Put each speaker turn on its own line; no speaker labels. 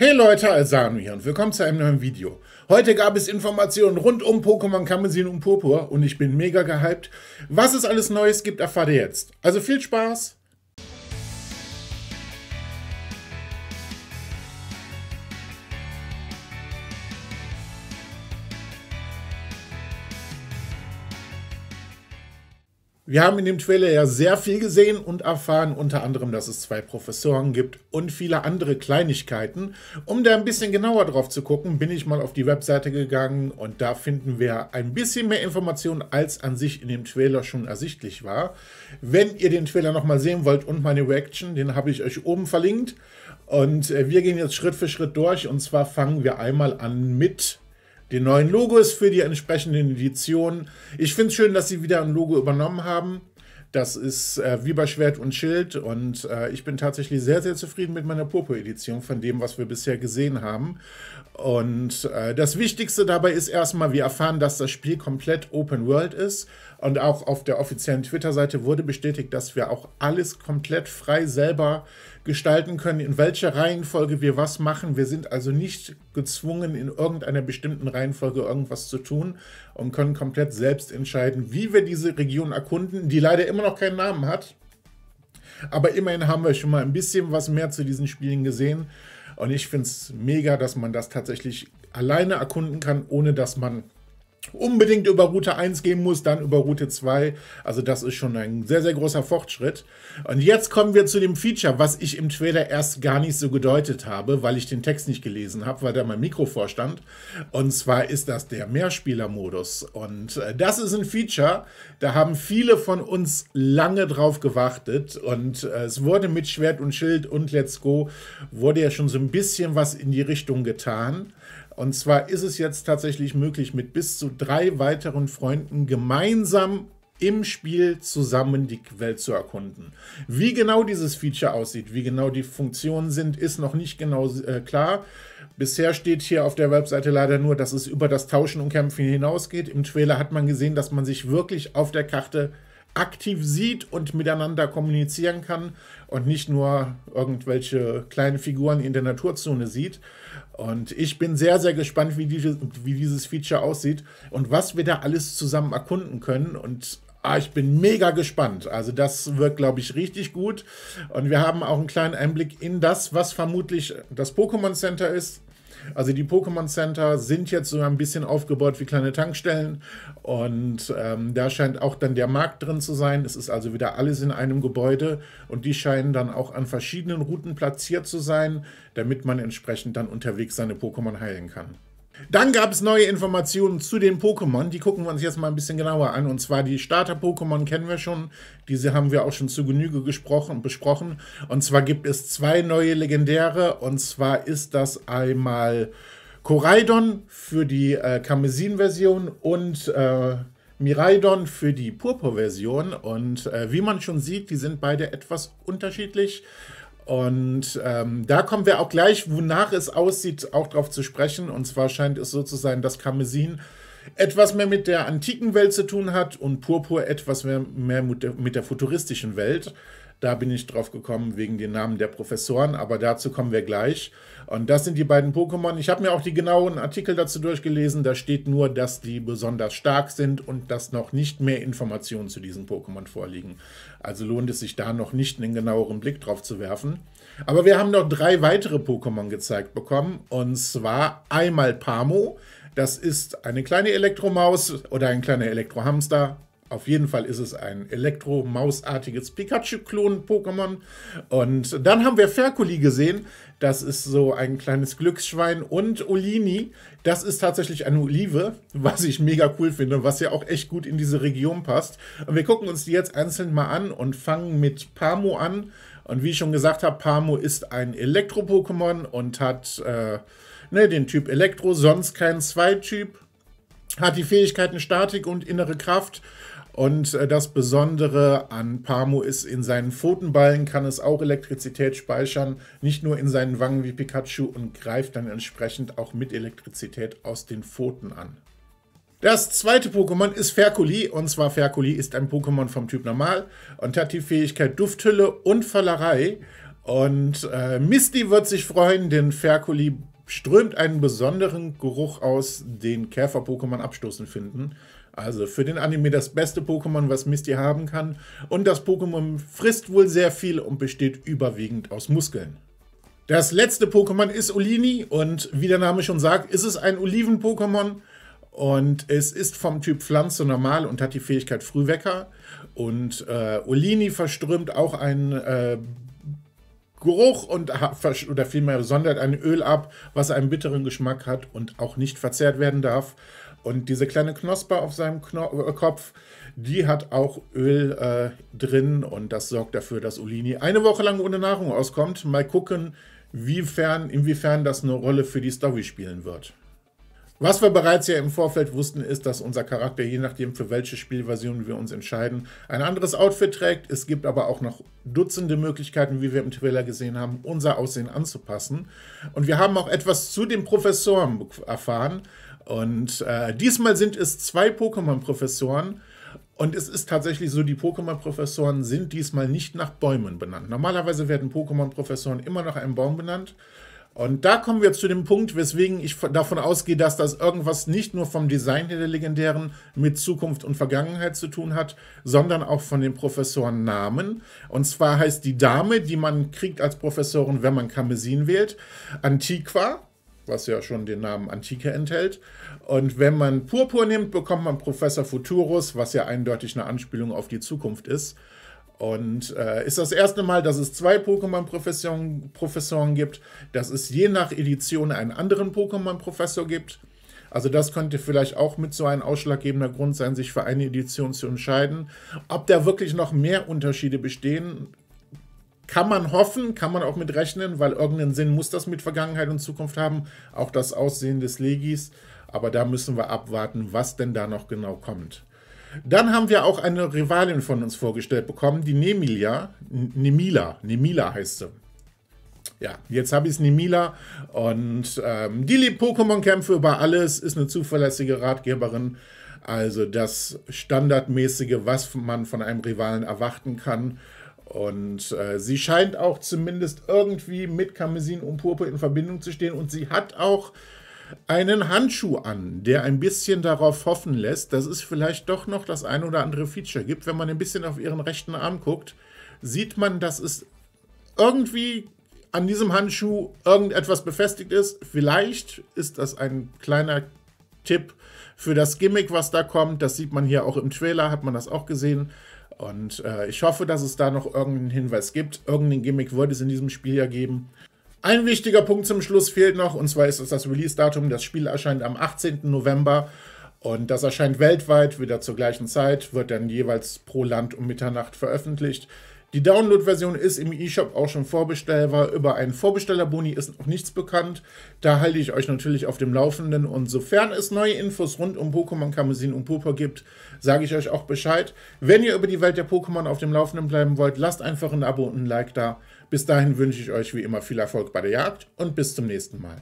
Hey Leute, Alsanu hier und willkommen zu einem neuen Video. Heute gab es Informationen rund um Pokémon Kamezin und Purpur und ich bin mega gehypt. Was es alles Neues gibt, erfahrt ihr jetzt. Also viel Spaß! Wir haben in dem Trailer ja sehr viel gesehen und erfahren unter anderem, dass es zwei Professoren gibt und viele andere Kleinigkeiten. Um da ein bisschen genauer drauf zu gucken, bin ich mal auf die Webseite gegangen und da finden wir ein bisschen mehr Informationen, als an sich in dem Trailer schon ersichtlich war. Wenn ihr den Trailer nochmal sehen wollt und meine Reaction, den habe ich euch oben verlinkt. Und äh, wir gehen jetzt Schritt für Schritt durch und zwar fangen wir einmal an mit den neuen Logos für die entsprechenden Editionen. Ich finde es schön, dass sie wieder ein Logo übernommen haben. Das ist äh, wie bei Schwert und Schild und äh, ich bin tatsächlich sehr, sehr zufrieden mit meiner Purpur-Edition von dem, was wir bisher gesehen haben. Und äh, das Wichtigste dabei ist erstmal, wir erfahren, dass das Spiel komplett Open World ist und auch auf der offiziellen Twitter-Seite wurde bestätigt, dass wir auch alles komplett frei selber gestalten können, in welcher Reihenfolge wir was machen. Wir sind also nicht gezwungen, in irgendeiner bestimmten Reihenfolge irgendwas zu tun und können komplett selbst entscheiden, wie wir diese Region erkunden, die leider immer noch noch keinen Namen hat. Aber immerhin haben wir schon mal ein bisschen was mehr zu diesen Spielen gesehen. Und ich finde es mega, dass man das tatsächlich alleine erkunden kann, ohne dass man unbedingt über Route 1 gehen muss, dann über Route 2. Also das ist schon ein sehr, sehr großer Fortschritt. Und jetzt kommen wir zu dem Feature, was ich im Trailer erst gar nicht so gedeutet habe, weil ich den Text nicht gelesen habe, weil da mein Mikro vorstand. Und zwar ist das der Mehrspielermodus. Und äh, das ist ein Feature, da haben viele von uns lange drauf gewartet. Und äh, es wurde mit Schwert und Schild und Let's Go, wurde ja schon so ein bisschen was in die Richtung getan. Und zwar ist es jetzt tatsächlich möglich, mit bis zu drei weiteren Freunden gemeinsam im Spiel zusammen die Welt zu erkunden. Wie genau dieses Feature aussieht, wie genau die Funktionen sind, ist noch nicht genau äh, klar. Bisher steht hier auf der Webseite leider nur, dass es über das Tauschen und Kämpfen hinausgeht. Im Trailer hat man gesehen, dass man sich wirklich auf der Karte aktiv sieht und miteinander kommunizieren kann und nicht nur irgendwelche kleinen Figuren in der Naturzone sieht. Und ich bin sehr, sehr gespannt, wie, diese, wie dieses Feature aussieht und was wir da alles zusammen erkunden können. Und Ah, ich bin mega gespannt. Also das wird, glaube ich, richtig gut. Und wir haben auch einen kleinen Einblick in das, was vermutlich das Pokémon Center ist. Also die Pokémon Center sind jetzt so ein bisschen aufgebaut wie kleine Tankstellen und ähm, da scheint auch dann der Markt drin zu sein. Es ist also wieder alles in einem Gebäude und die scheinen dann auch an verschiedenen Routen platziert zu sein, damit man entsprechend dann unterwegs seine Pokémon heilen kann. Dann gab es neue Informationen zu den Pokémon. Die gucken wir uns jetzt mal ein bisschen genauer an. Und zwar die Starter-Pokémon kennen wir schon. Diese haben wir auch schon zu Genüge gesprochen, besprochen. Und zwar gibt es zwei neue Legendäre. Und zwar ist das einmal Koraidon für die äh, Kamesin-Version und äh, Miraidon für die Purpur-Version. Und äh, wie man schon sieht, die sind beide etwas unterschiedlich. Und ähm, da kommen wir auch gleich, wonach es aussieht, auch drauf zu sprechen. Und zwar scheint es so zu sein, dass Karmesin etwas mehr mit der antiken Welt zu tun hat und Purpur etwas mehr, mehr mit, der, mit der futuristischen Welt. Da bin ich drauf gekommen wegen den Namen der Professoren, aber dazu kommen wir gleich. Und das sind die beiden Pokémon. Ich habe mir auch die genauen Artikel dazu durchgelesen. Da steht nur, dass die besonders stark sind und dass noch nicht mehr Informationen zu diesen Pokémon vorliegen. Also lohnt es sich da noch nicht einen genaueren Blick drauf zu werfen. Aber wir haben noch drei weitere Pokémon gezeigt bekommen. Und zwar einmal Pamo. Das ist eine kleine Elektromaus oder ein kleiner Elektrohamster, auf jeden Fall ist es ein elektromausartiges Pikachu-Klon-Pokémon. Und dann haben wir Ferkuli gesehen. Das ist so ein kleines Glücksschwein. Und Olini, das ist tatsächlich eine Olive, was ich mega cool finde, was ja auch echt gut in diese Region passt. Und wir gucken uns die jetzt einzeln mal an und fangen mit Pamo an. Und wie ich schon gesagt habe, Pamo ist ein Elektro-Pokémon und hat äh, ne, den Typ Elektro, sonst kein Zwei-Typ. Hat die Fähigkeiten Statik und innere Kraft und äh, das Besondere an Pamu ist, in seinen Pfotenballen kann es auch Elektrizität speichern, nicht nur in seinen Wangen wie Pikachu und greift dann entsprechend auch mit Elektrizität aus den Pfoten an. Das zweite Pokémon ist Ferkuli, und zwar Ferkuli ist ein Pokémon vom Typ Normal und hat die Fähigkeit Dufthülle und Fallerei. Und äh, Misty wird sich freuen, denn Ferkuli strömt einen besonderen Geruch aus, den Käfer-Pokémon abstoßen finden. Also für den Anime das beste Pokémon, was Misty haben kann. Und das Pokémon frisst wohl sehr viel und besteht überwiegend aus Muskeln. Das letzte Pokémon ist Ulini und wie der Name schon sagt, ist es ein Oliven-Pokémon. Und es ist vom Typ Pflanze normal und hat die Fähigkeit Frühwecker. Und äh, Olini verströmt auch einen äh, Geruch und oder vielmehr sondert ein Öl ab, was einen bitteren Geschmack hat und auch nicht verzehrt werden darf. Und diese kleine Knospe auf seinem Kno äh, Kopf, die hat auch Öl äh, drin und das sorgt dafür, dass Ulini eine Woche lang ohne Nahrung auskommt. Mal gucken, wiefern, inwiefern das eine Rolle für die Story spielen wird. Was wir bereits ja im Vorfeld wussten, ist, dass unser Charakter, je nachdem für welche Spielversion wir uns entscheiden, ein anderes Outfit trägt. Es gibt aber auch noch Dutzende Möglichkeiten, wie wir im Trailer gesehen haben, unser Aussehen anzupassen. Und wir haben auch etwas zu den Professoren erfahren. Und äh, diesmal sind es zwei Pokémon-Professoren. Und es ist tatsächlich so, die Pokémon-Professoren sind diesmal nicht nach Bäumen benannt. Normalerweise werden Pokémon-Professoren immer nach einem Baum benannt. Und da kommen wir zu dem Punkt, weswegen ich davon ausgehe, dass das irgendwas nicht nur vom Design der Legendären mit Zukunft und Vergangenheit zu tun hat, sondern auch von den Professorennamen. Und zwar heißt die Dame, die man kriegt als Professorin, wenn man Kamesin wählt, Antiqua was ja schon den Namen Antike enthält. Und wenn man Purpur nimmt, bekommt man Professor Futurus, was ja eindeutig eine Anspielung auf die Zukunft ist. Und äh, ist das erste Mal, dass es zwei Pokémon-Professoren gibt, dass es je nach Edition einen anderen Pokémon-Professor gibt. Also das könnte vielleicht auch mit so einem ausschlaggebender Grund sein, sich für eine Edition zu entscheiden. Ob da wirklich noch mehr Unterschiede bestehen, kann man hoffen, kann man auch mit rechnen, weil irgendeinen Sinn muss das mit Vergangenheit und Zukunft haben, auch das Aussehen des Legis. Aber da müssen wir abwarten, was denn da noch genau kommt. Dann haben wir auch eine Rivalin von uns vorgestellt bekommen, die Nemilia. Nemila, Nemila heißt sie. Ja, jetzt habe ich es Nemila und ähm, die liebt Pokémon-Kämpfe über alles, ist eine zuverlässige Ratgeberin. Also das standardmäßige, was man von einem Rivalen erwarten kann. Und äh, sie scheint auch zumindest irgendwie mit Kamesin und Purpur in Verbindung zu stehen. Und sie hat auch einen Handschuh an, der ein bisschen darauf hoffen lässt, dass es vielleicht doch noch das ein oder andere Feature gibt. Wenn man ein bisschen auf ihren rechten Arm guckt, sieht man, dass es irgendwie an diesem Handschuh irgendetwas befestigt ist. Vielleicht ist das ein kleiner Tipp für das Gimmick, was da kommt. Das sieht man hier auch im Trailer, hat man das auch gesehen. Und äh, ich hoffe, dass es da noch irgendeinen Hinweis gibt. Irgendeinen Gimmick wird es in diesem Spiel ja geben. Ein wichtiger Punkt zum Schluss fehlt noch, und zwar ist es das Release-Datum. Das Spiel erscheint am 18. November und das erscheint weltweit wieder zur gleichen Zeit, wird dann jeweils pro Land um Mitternacht veröffentlicht. Die Download-Version ist im eShop auch schon vorbestellbar. Über einen vorbesteller Vorbestellerboni ist noch nichts bekannt. Da halte ich euch natürlich auf dem Laufenden. Und sofern es neue Infos rund um Pokémon Kamezin und Purpur gibt, sage ich euch auch Bescheid. Wenn ihr über die Welt der Pokémon auf dem Laufenden bleiben wollt, lasst einfach ein Abo und ein Like da. Bis dahin wünsche ich euch wie immer viel Erfolg bei der Jagd und bis zum nächsten Mal.